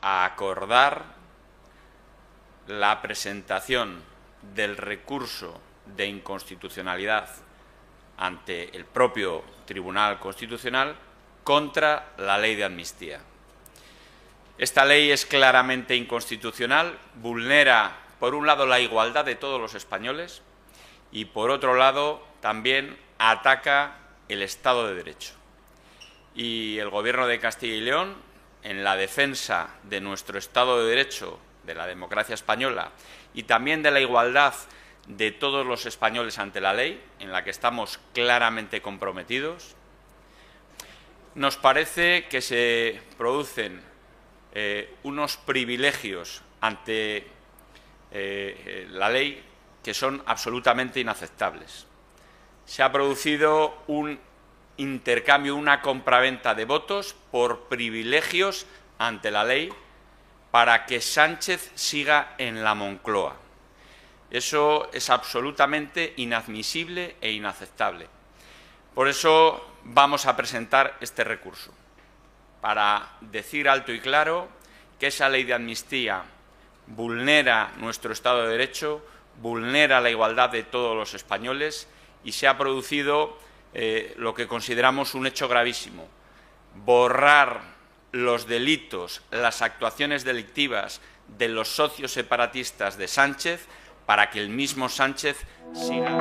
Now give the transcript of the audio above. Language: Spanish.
a acordar la presentación del recurso de inconstitucionalidad ante el propio Tribunal Constitucional contra la ley de amnistía. Esta ley es claramente inconstitucional, vulnera, por un lado, la igualdad de todos los españoles y, por otro lado, también ataca el Estado de Derecho. Y el Gobierno de Castilla y León en la defensa de nuestro Estado de Derecho, de la democracia española y también de la igualdad de todos los españoles ante la ley, en la que estamos claramente comprometidos. Nos parece que se producen eh, unos privilegios ante eh, eh, la ley que son absolutamente inaceptables. Se ha producido un intercambio, una compraventa de votos por privilegios ante la ley para que Sánchez siga en la Moncloa. Eso es absolutamente inadmisible e inaceptable. Por eso vamos a presentar este recurso, para decir alto y claro que esa ley de amnistía vulnera nuestro Estado de Derecho, vulnera la igualdad de todos los españoles y se ha producido eh, lo que consideramos un hecho gravísimo. Borrar los delitos, las actuaciones delictivas de los socios separatistas de Sánchez para que el mismo Sánchez siga.